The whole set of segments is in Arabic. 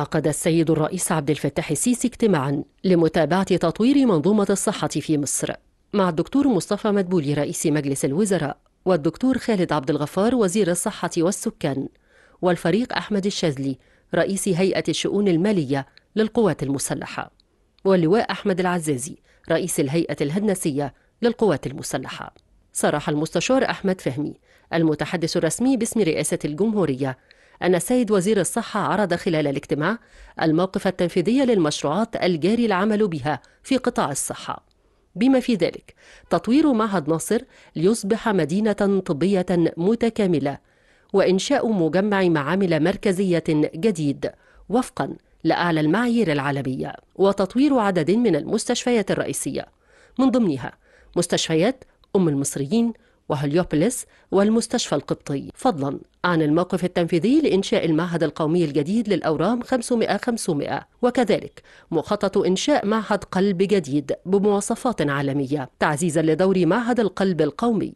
عقد السيد الرئيس عبد الفتاح السيسي اجتماعا لمتابعة تطوير منظومة الصحة في مصر مع الدكتور مصطفى مدبولي رئيس مجلس الوزراء والدكتور خالد عبد الغفار وزير الصحة والسكان والفريق أحمد الشاذلي رئيس هيئة الشؤون المالية للقوات المسلحة واللواء أحمد العزازي رئيس الهيئة الهندسية للقوات المسلحة صرح المستشار أحمد فهمي المتحدث الرسمي باسم رئاسة الجمهورية أن السيد وزير الصحة عرض خلال الاجتماع الموقف التنفيذي للمشروعات الجاري العمل بها في قطاع الصحة بما في ذلك تطوير معهد ناصر ليصبح مدينة طبية متكاملة وإنشاء مجمع معامل مركزية جديد وفقا لأعلى المعايير العالمية وتطوير عدد من المستشفيات الرئيسية من ضمنها مستشفيات أم المصريين وهليوبوليس والمستشفى القبطي فضلا عن الموقف التنفيذي لإنشاء المعهد القومي الجديد للأورام 500 500 وكذلك مخطط إنشاء معهد قلب جديد بمواصفات عالمية تعزيزا لدور معهد القلب القومي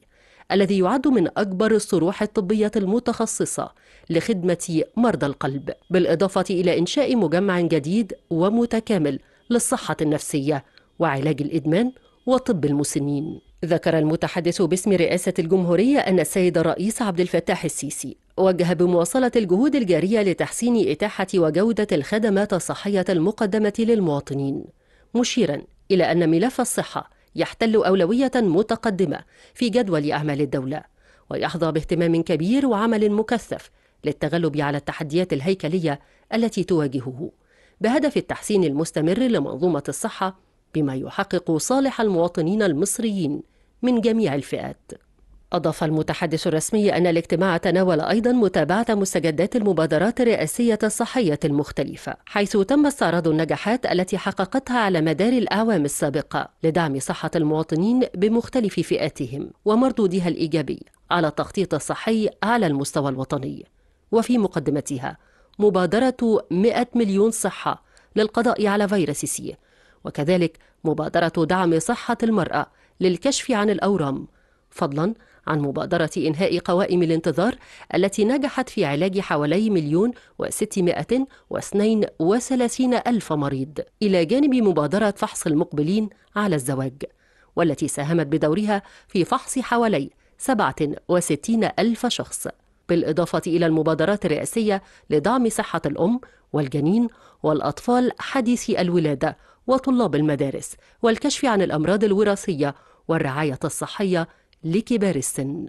الذي يعد من أكبر الصروح الطبية المتخصصة لخدمة مرضى القلب بالإضافة إلى إنشاء مجمع جديد ومتكامل للصحة النفسية وعلاج الإدمان وطب المسنين ذكر المتحدث باسم رئاسة الجمهورية أن السيد الرئيس عبد الفتاح السيسي وجه بمواصلة الجهود الجارية لتحسين إتاحة وجودة الخدمات الصحية المقدمة للمواطنين مشيرا إلى أن ملف الصحة يحتل أولوية متقدمة في جدول أعمال الدولة ويحظى باهتمام كبير وعمل مكثف للتغلب على التحديات الهيكلية التي تواجهه بهدف التحسين المستمر لمنظومة الصحة بما يحقق صالح المواطنين المصريين من جميع الفئات أضاف المتحدث الرسمي أن الاجتماع تناول أيضا متابعة مستجدات المبادرات الرئاسية الصحية المختلفة حيث تم استعراض النجاحات التي حققتها على مدار الأعوام السابقة لدعم صحة المواطنين بمختلف فئاتهم ومردودها الإيجابي على التخطيط الصحي على المستوى الوطني وفي مقدمتها مبادرة 100 مليون صحة للقضاء على فيروس سي وكذلك مبادرة دعم صحة المرأة للكشف عن الأورام فضلا عن مبادرة إنهاء قوائم الانتظار التي نجحت في علاج حوالي مليون وستمائة واثنين وثلاثين ألف مريض إلى جانب مبادرة فحص المقبلين على الزواج والتي ساهمت بدورها في فحص حوالي سبعة وستين ألف شخص بالإضافة إلى المبادرات الرئاسية لدعم صحة الأم والجنين والأطفال حديثي الولادة وطلاب المدارس والكشف عن الأمراض الوراثية والرعاية الصحية لكبار السن